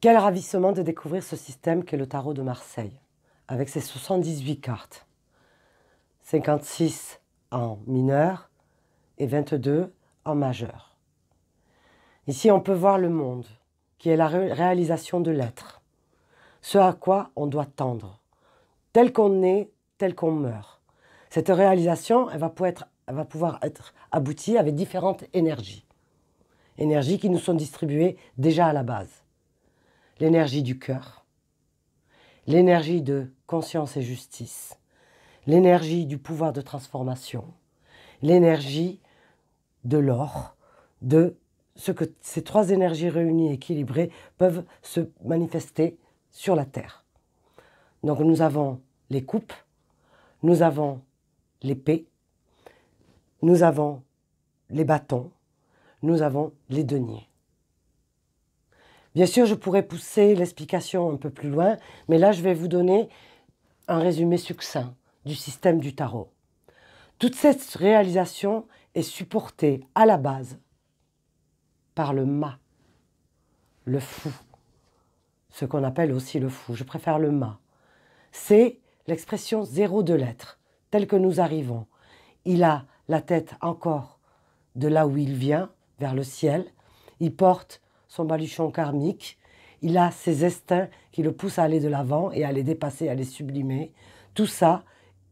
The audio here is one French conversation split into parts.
Quel ravissement de découvrir ce système qu'est le tarot de Marseille, avec ses 78 cartes. 56 en mineur et 22 en majeur. Ici, on peut voir le monde, qui est la réalisation de l'être, ce à quoi on doit tendre, tel qu'on est, tel qu'on meurt. Cette réalisation, elle va, va pouvoir être aboutie avec différentes énergies, énergies qui nous sont distribuées déjà à la base l'énergie du cœur, l'énergie de conscience et justice, l'énergie du pouvoir de transformation, l'énergie de l'or, de ce que ces trois énergies réunies, et équilibrées, peuvent se manifester sur la Terre. Donc nous avons les coupes, nous avons l'épée, nous avons les bâtons, nous avons les deniers. Bien sûr, je pourrais pousser l'explication un peu plus loin, mais là, je vais vous donner un résumé succinct du système du tarot. Toute cette réalisation est supportée à la base par le ma, le fou, ce qu'on appelle aussi le fou. Je préfère le ma. C'est l'expression zéro de l'être, tel que nous arrivons. Il a la tête encore de là où il vient, vers le ciel. Il porte son baluchon karmique, il a ses instincts qui le poussent à aller de l'avant et à les dépasser, à les sublimer. Tout ça,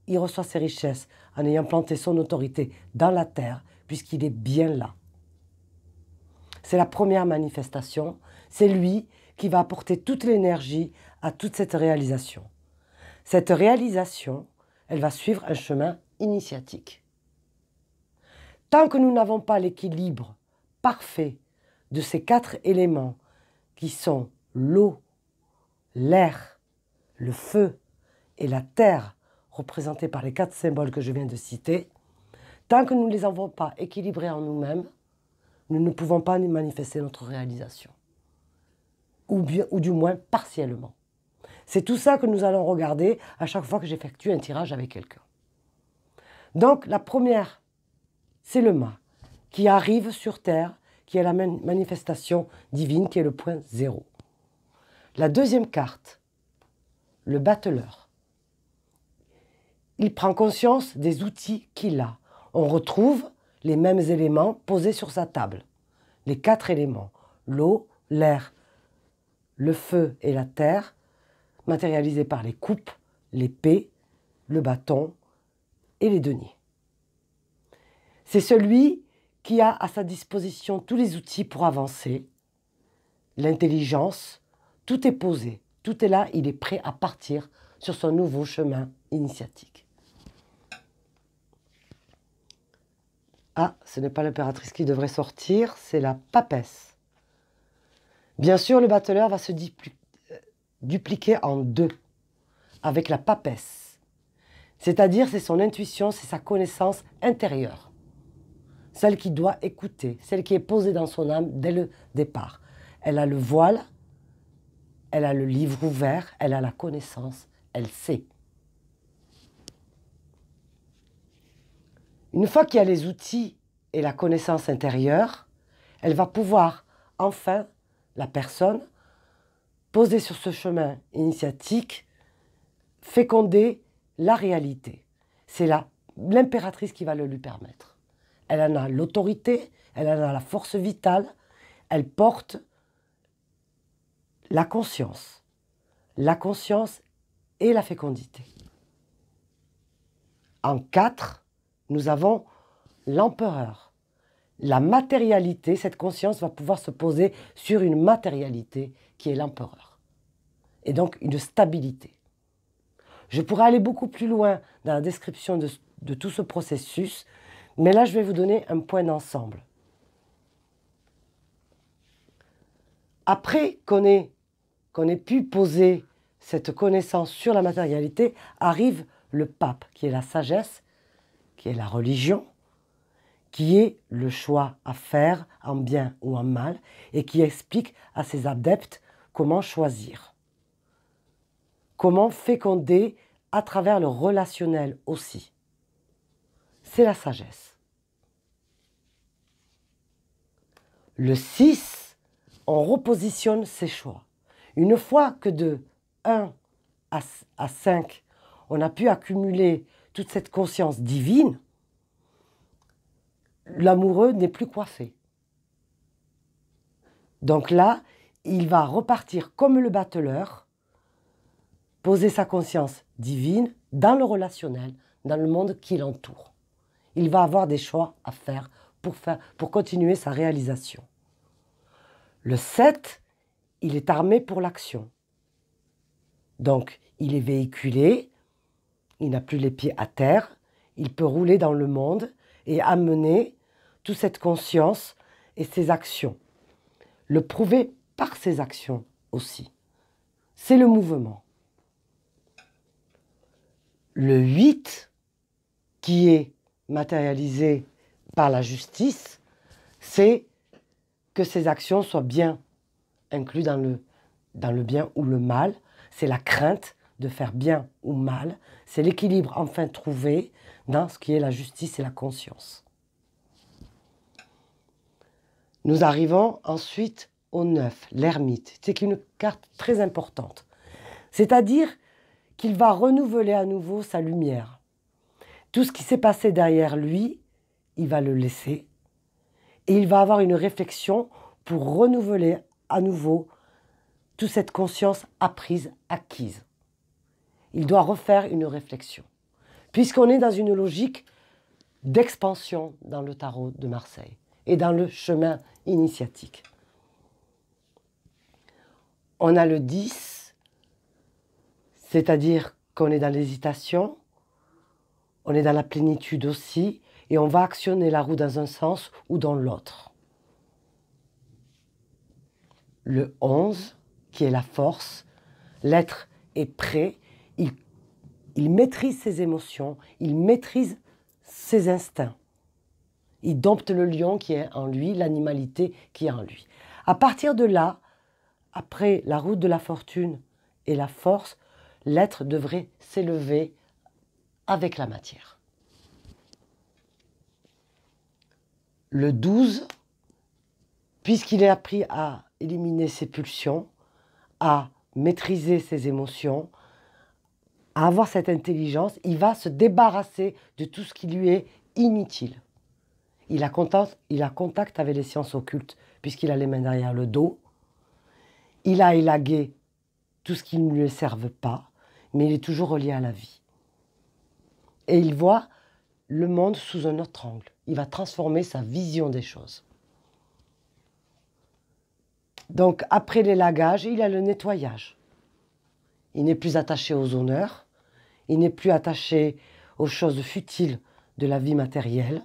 il reçoit ses richesses en ayant planté son autorité dans la terre, puisqu'il est bien là. C'est la première manifestation, c'est lui qui va apporter toute l'énergie à toute cette réalisation. Cette réalisation, elle va suivre un chemin initiatique. Tant que nous n'avons pas l'équilibre parfait de ces quatre éléments qui sont l'eau, l'air, le feu et la terre, représentés par les quatre symboles que je viens de citer, tant que nous ne les avons pas équilibrés en nous-mêmes, nous ne pouvons pas manifester notre réalisation. Ou, bien, ou du moins partiellement. C'est tout ça que nous allons regarder à chaque fois que j'effectue un tirage avec quelqu'un. Donc la première, c'est le mât qui arrive sur Terre qui est la manifestation divine, qui est le point zéro. La deuxième carte, le Bateleur. Il prend conscience des outils qu'il a. On retrouve les mêmes éléments posés sur sa table. Les quatre éléments, l'eau, l'air, le feu et la terre, matérialisés par les coupes, l'épée, le bâton et les deniers. C'est celui qui a à sa disposition tous les outils pour avancer, l'intelligence, tout est posé, tout est là, il est prêt à partir sur son nouveau chemin initiatique. Ah, ce n'est pas l'impératrice qui devrait sortir, c'est la papesse. Bien sûr, le bateleur va se euh, dupliquer en deux avec la papesse. C'est-à-dire, c'est son intuition, c'est sa connaissance intérieure celle qui doit écouter, celle qui est posée dans son âme dès le départ. Elle a le voile, elle a le livre ouvert, elle a la connaissance, elle sait. Une fois qu'il y a les outils et la connaissance intérieure, elle va pouvoir enfin, la personne, poser sur ce chemin initiatique, féconder la réalité. C'est l'impératrice qui va le lui permettre elle en a l'autorité, elle en a la force vitale, elle porte la conscience, la conscience et la fécondité. En quatre, nous avons l'empereur. La matérialité, cette conscience va pouvoir se poser sur une matérialité qui est l'empereur. Et donc une stabilité. Je pourrais aller beaucoup plus loin dans la description de, de tout ce processus, mais là, je vais vous donner un point d'ensemble. Après qu'on ait, ait pu poser cette connaissance sur la matérialité, arrive le pape, qui est la sagesse, qui est la religion, qui est le choix à faire en bien ou en mal, et qui explique à ses adeptes comment choisir, comment féconder à travers le relationnel aussi c'est la sagesse. Le 6, on repositionne ses choix. Une fois que de 1 à 5, on a pu accumuler toute cette conscience divine, l'amoureux n'est plus coiffé. Donc là, il va repartir comme le bateleur, poser sa conscience divine dans le relationnel, dans le monde qui l'entoure il va avoir des choix à faire pour, faire, pour continuer sa réalisation. Le 7, il est armé pour l'action. Donc, il est véhiculé, il n'a plus les pieds à terre, il peut rouler dans le monde et amener toute cette conscience et ses actions. Le prouver par ses actions aussi. C'est le mouvement. Le 8, qui est matérialisée par la justice, c'est que ces actions soient bien incluses dans le, dans le bien ou le mal. C'est la crainte de faire bien ou mal. C'est l'équilibre enfin trouvé dans ce qui est la justice et la conscience. Nous arrivons ensuite au 9, l'ermite. C'est une carte très importante. C'est-à-dire qu'il va renouveler à nouveau sa lumière. Tout ce qui s'est passé derrière lui, il va le laisser. Et il va avoir une réflexion pour renouveler à nouveau toute cette conscience apprise, acquise. Il doit refaire une réflexion. Puisqu'on est dans une logique d'expansion dans le tarot de Marseille et dans le chemin initiatique. On a le 10, c'est-à-dire qu'on est dans l'hésitation, on est dans la plénitude aussi, et on va actionner la roue dans un sens ou dans l'autre. Le 11, qui est la force, l'être est prêt, il, il maîtrise ses émotions, il maîtrise ses instincts. Il dompte le lion qui est en lui, l'animalité qui est en lui. À partir de là, après la route de la fortune et la force, l'être devrait s'élever avec la matière. Le 12, puisqu'il a appris à éliminer ses pulsions, à maîtriser ses émotions, à avoir cette intelligence, il va se débarrasser de tout ce qui lui est inutile. Il a contact, il a contact avec les sciences occultes, puisqu'il a les mains derrière le dos. Il a élagué tout ce qui ne lui serve pas, mais il est toujours relié à la vie et il voit le monde sous un autre angle. Il va transformer sa vision des choses. Donc après l'élagage, il a le nettoyage. Il n'est plus attaché aux honneurs, il n'est plus attaché aux choses futiles de la vie matérielle,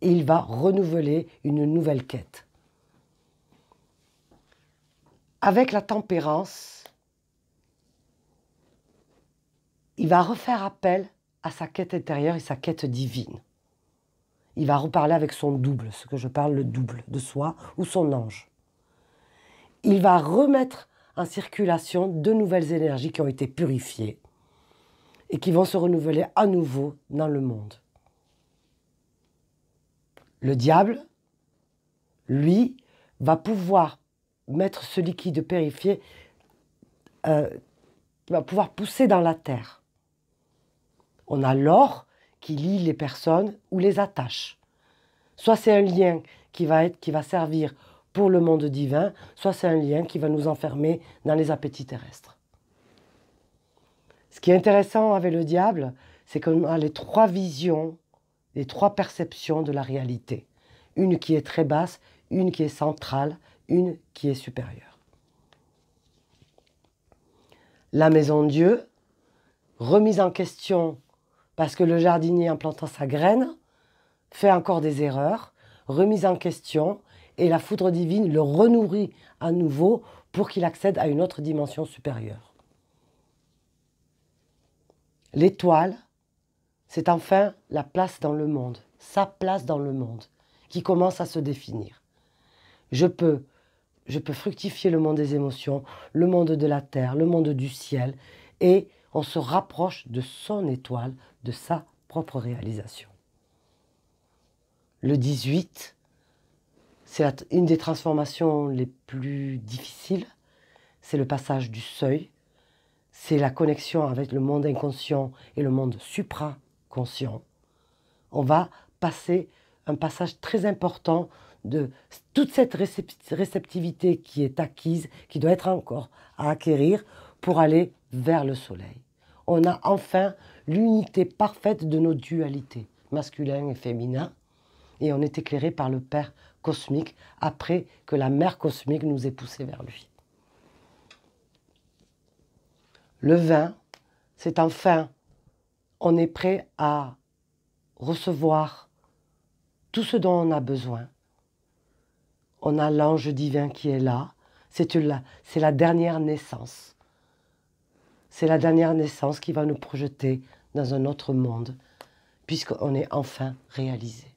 et il va renouveler une nouvelle quête. Avec la tempérance, il va refaire appel à sa quête intérieure et sa quête divine. Il va reparler avec son double, ce que je parle, le double de soi ou son ange. Il va remettre en circulation de nouvelles énergies qui ont été purifiées et qui vont se renouveler à nouveau dans le monde. Le diable, lui, va pouvoir mettre ce liquide purifié, euh, va pouvoir pousser dans la terre on a l'or qui lie les personnes ou les attache. Soit c'est un lien qui va, être, qui va servir pour le monde divin, soit c'est un lien qui va nous enfermer dans les appétits terrestres. Ce qui est intéressant avec le diable, c'est qu'on a les trois visions, les trois perceptions de la réalité. Une qui est très basse, une qui est centrale, une qui est supérieure. La maison de Dieu, remise en question parce que le jardinier implantant sa graine fait encore des erreurs, remise en question, et la foudre divine le renourrit à nouveau pour qu'il accède à une autre dimension supérieure. L'étoile, c'est enfin la place dans le monde, sa place dans le monde, qui commence à se définir. Je peux, je peux fructifier le monde des émotions, le monde de la terre, le monde du ciel, et on se rapproche de son étoile, de sa propre réalisation. Le 18, c'est une des transformations les plus difficiles, c'est le passage du seuil, c'est la connexion avec le monde inconscient et le monde supraconscient. On va passer un passage très important de toute cette réceptivité qui est acquise, qui doit être encore à acquérir, pour aller vers le soleil. On a enfin l'unité parfaite de nos dualités, masculin et féminin, et on est éclairé par le Père cosmique après que la mère cosmique nous ait poussé vers lui. Le vin, c'est enfin, on est prêt à recevoir tout ce dont on a besoin. On a l'ange divin qui est là, c'est la, la dernière naissance. C'est la dernière naissance qui va nous projeter dans un autre monde, puisqu'on est enfin réalisé.